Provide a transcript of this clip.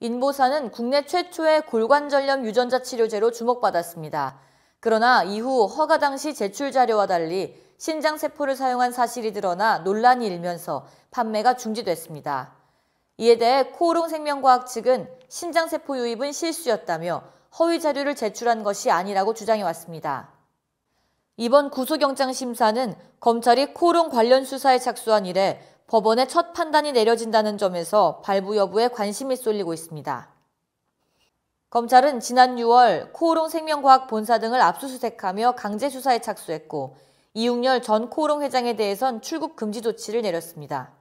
인보사는 국내 최초의 골관절염 유전자 치료제로 주목받았습니다. 그러나 이후 허가 당시 제출 자료와 달리 신장세포를 사용한 사실이 드러나 논란이 일면서 판매가 중지됐습니다. 이에 대해 코오롱 생명과학 측은 신장세포 유입은 실수였다며 허위 자료를 제출한 것이 아니라고 주장해왔습니다. 이번 구속영장 심사는 검찰이 코오롱 관련 수사에 착수한 이래 법원의 첫 판단이 내려진다는 점에서 발부 여부에 관심이 쏠리고 있습니다. 검찰은 지난 6월 코오롱 생명과학 본사 등을 압수수색하며 강제 수사에 착수했고 이웅열 전 코오롱 회장에 대해선 출국 금지 조치를 내렸습니다.